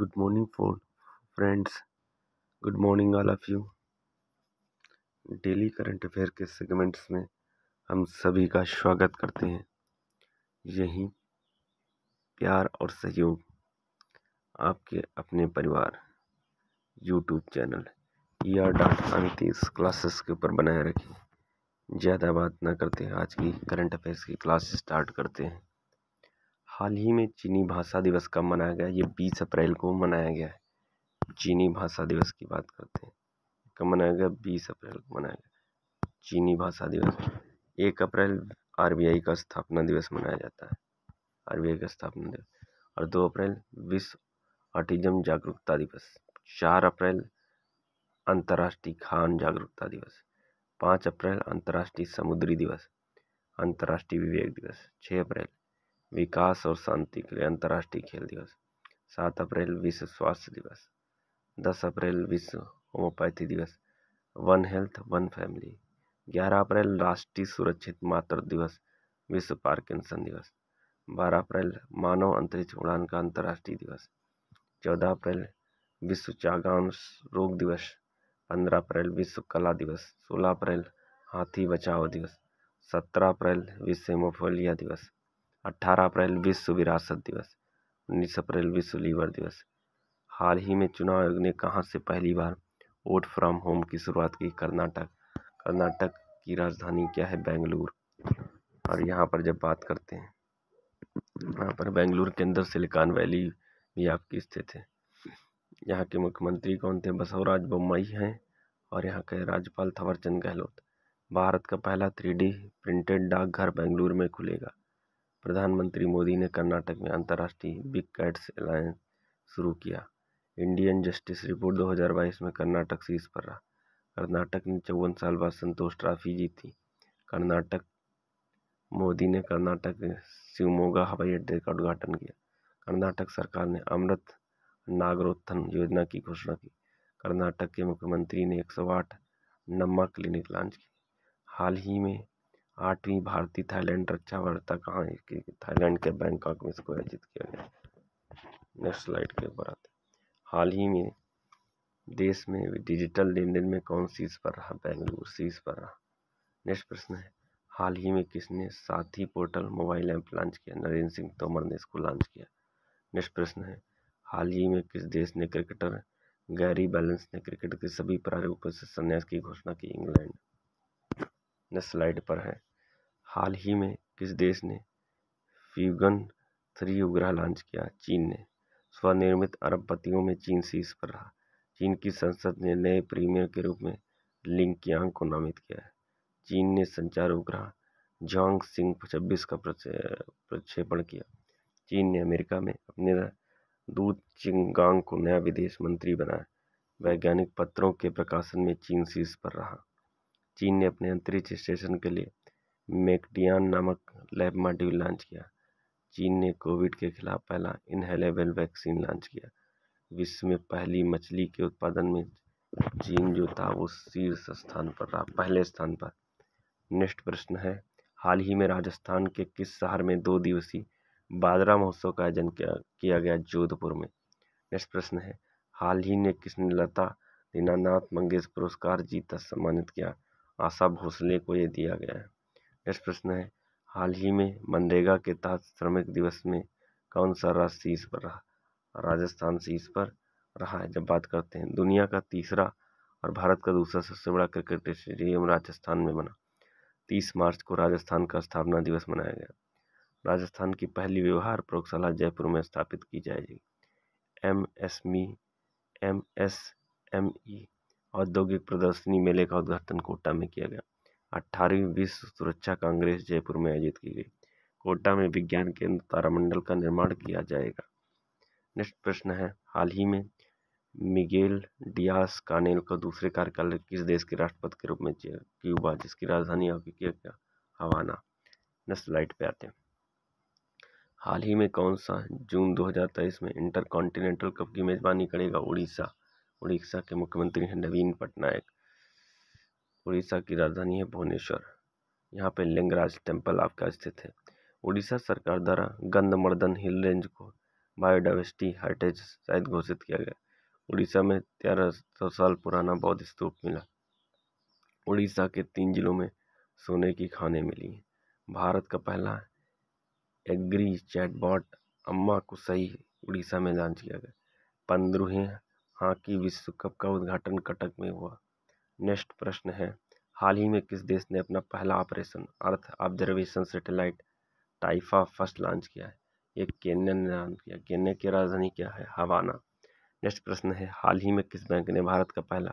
good morning for friends good morning all of you daily current affair के segments में हम सभी का स्वागत करते हैं यही प्यार और सहयोग आपके अपने परिवार यूट्यूब चैनल या डॉट अंतीस क्लासेस के ऊपर बनाए रखें ज़्यादा बात ना करते आज की करंट अफेयर्स की क्लास स्टार्ट करते हैं हाल ही में चीनी भाषा दिवस कब मनाया गया ये बीस अप्रैल को मनाया गया है चीनी भाषा दिवस की बात करते हैं कब मनाया गया बीस अप्रैल को मनाया गया चीनी भाषा दिवस एक अप्रैल आरबीआई का स्थापना दिवस मनाया जाता है आरबीआई का स्थापना दिवस और दो अप्रैल विश्व ऑटिज्म जागरूकता दिवस चार अप्रैल अंतर्राष्ट्रीय खान जागरूकता दिवस पाँच अप्रैल अंतर्राष्ट्रीय समुद्री दिवस अंतर्राष्ट्रीय विवेक दिवस छः अप्रैल विकास और शांति के लिए अंतर्राष्ट्रीय खेल दिवस सात अप्रैल विश्व स्वास्थ्य दिवस दस अप्रैल विश्व होम्योपैथी दिवस वन हेल्थ वन फैमिली ग्यारह अप्रैल राष्ट्रीय सुरक्षित मातृ दिवस विश्व पार्किंसन दिवस बारह अप्रैल मानव अंतरिक्ष उड़ान का अंतर्राष्ट्रीय दिवस चौदह अप्रैल विश्व चागान रोग दिवस पंद्रह अप्रैल विश्व कला दिवस सोलह अप्रैल हाथी बचाओ दिवस सत्रह अप्रैल विश्व हेमोफोलिया दिवस अट्ठारह अप्रैल विश्व विरासत दिवस उन्नीस अप्रैल विश्व लीवर दिवस हाल ही में चुनाव आयोग ने कहाँ से पहली बार वोट फ्रॉम होम की शुरुआत की कर्नाटक कर्नाटक की राजधानी क्या है बेंगलुरु और यहाँ पर जब बात करते हैं यहाँ पर बेंगलुरु के अंदर सिलिकॉन वैली भी आपकी स्थित है यहाँ के मुख्यमंत्री कौन थे बसवराज बोम्बई हैं और यहाँ के राज्यपाल थवरचंद गहलोत भारत का पहला थ्री प्रिंटेड डाकघर बेंगलुरु में खुलेगा प्रधानमंत्री मोदी ने कर्नाटक में अंतर्राष्ट्रीय बिग कैट्स अलायंस शुरू किया इंडियन जस्टिस रिपोर्ट 2022 में कर्नाटक शीर्ष पर रहा कर्नाटक ने चौवन साल बाद संतोष ट्रॉफी जीती कर्नाटक मोदी ने कर्नाटक शिवमोगा हवाई अड्डे का उद्घाटन किया कर्नाटक सरकार ने अमृत नागरोत्थन योजना की घोषणा की कर्नाटक के मुख्यमंत्री ने एक सौ आठ नम्मा क्लिनिक लॉन्च की हाल ही में आठवीं भारतीय थाईलैंड रक्षा वार्ता की थाईलैंड के बैंकॉक में इसको आयोजित किया गया नेक्स्ट स्लाइड के ऊपर आते हाल ही में देश में डिजिटल लेन देन में कौन सीज पर रहा बेंगलुरु सीज पर रहा नेक्स्ट प्रश्न है हाल ही में किसने साथी पोर्टल मोबाइल ऐप लॉन्च किया नरेंद्र सिंह तोमर ने इसको लॉन्च किया नेक्स्ट प्रश्न है हाल ही में किस देश ने क्रिकेटर गैरी बैलेंस ने क्रिकेट के सभी प्रारूपों से संन्यास की घोषणा की इंग्लैंड स्लाइड पर है हाल ही में किस देश ने फ्यूगन थ्री उपग्रह लॉन्च किया चीन ने स्वनिर्मित अरबपतियों में चीन शीर्ष पर रहा चीन की संसद ने नए प्रीमियर के रूप में लिंग क्यांग को नामित किया है चीन ने संचार उपग्रह जॉन्ग सिंह छब्बीस का प्रक्षेपण किया चीन ने अमेरिका में अपने दूत चिंगांग को नया विदेश मंत्री बनाया वैज्ञानिक पत्रों के प्रकाशन में चीन शीर्ष पर रहा चीन ने अपने अंतरिक्ष स्टेशन के लिए मेकडियान नामक लैब मॉड्यूल लॉन्च किया चीन ने कोविड के खिलाफ पहला इनहेलेबल वैक्सीन लॉन्च किया विश्व में पहली मछली के उत्पादन में चीन जो था वो शीर्ष स्थान पर रहा पहले स्थान पर नेक्स्ट प्रश्न है हाल ही में राजस्थान के किस शहर में दो दिवसीय बाजरा महोत्सव का आयोजन किया गया जोधपुर में नेक्स्ट प्रश्न है हाल ही में किसने लता दीनानाथ मंगेश पुरस्कार जीता सम्मानित किया आशा भोसले को ये दिया गया है नेक्स्ट प्रश्न है हाल ही में मनरेगा के तहत श्रमिक दिवस में कौन सा राज्य शीर्ष पर रहा राजस्थान शीर्ष पर रहा है जब बात करते हैं दुनिया का तीसरा और भारत का दूसरा सबसे बड़ा क्रिकेट स्टेडियम राजस्थान में बना तीस मार्च को राजस्थान का स्थापना दिवस मनाया गया राजस्थान की पहली व्यवहार प्रयोगशाला जयपुर में स्थापित की जाएगी एम एस मी एम एस एम ई औद्योगिक प्रदर्शनी मेले का उद्घाटन कोटा में किया गया अठारहवीं विश्व सुरक्षा कांग्रेस जयपुर में आयोजित की गई कोटा में विज्ञान केंद्र तारामंडल का निर्माण किया जाएगा नेक्स्ट प्रश्न है हाल ही में मिगेल डियास कानेल को दूसरे कार्यकाल किस देश के राष्ट्रपति के रूप में क्यूबा जिसकी राजधानी हवाना नेक्स्ट स्लाइड पे आते हैं हाल ही में कौन सा जून 2023 में इंटर कॉन्टिनेंटल कप की मेजबानी करेगा उड़ीसा उड़ीसा के मुख्यमंत्री हैं नवीन पटनायक उड़ीसा की राजधानी है भुवनेश्वर यहाँ पे लिंगराज टेम्पल आपका स्थित है उड़ीसा सरकार द्वारा गंदमर्दन हिल रेंज को बायोडाइवर्सिटी हेरिटेज साइट घोषित किया गया उड़ीसा में तेरह सौ साल पुराना बौद्ध स्तूप मिला उड़ीसा के तीन जिलों में सोने की खाने मिली हैं भारत का पहला एग्री चैटबॉट अम्मा कुसई उड़ीसा में लॉन्च किया गया पंद्रह हॉकी हाँ, विश्व कप का उद्घाटन कटक में हुआ नेक्स्ट प्रश्न है हाल ही में किस देश ने अपना पहला operation earth observation satellite Taifa first launch किया है ये केन्या ने लॉन्च किया केन्या की राजधानी क्या है हवाना नेक्स्ट प्रश्न है हाल ही में किस बैंक ने भारत का पहला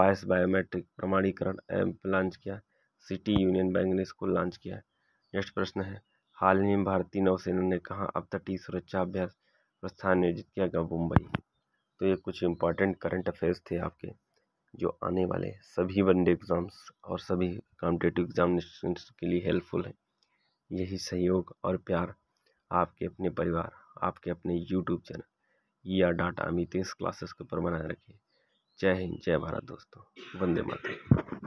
वॉयस बायोमेट्रिक प्रमाणीकरण ऐप लॉन्च किया सिटी यूनियन बैंक ने इसको लॉन्च किया है नेक्स्ट प्रश्न है हाल ही में भारतीय नौसेना ने कहा अब तटीय सुरक्षा अभ्यास प्रस्थान आयोजित किया गया मुंबई तो ये कुछ इम्पॉर्टेंट करंट अफेयर्स थे आपके जो आने वाले सभी वनडे एग्ज़ाम्स और सभी कॉम्पिटेटिव एग्जामिनेशन के लिए हेल्पफुल है यही सहयोग और प्यार आपके अपने परिवार आपके अपने यूट्यूब चैनल या डाटा अमितेश क्लासेस के ऊपर बनाए रखिए जय हिंद जय भारत दोस्तों वंदे मातरम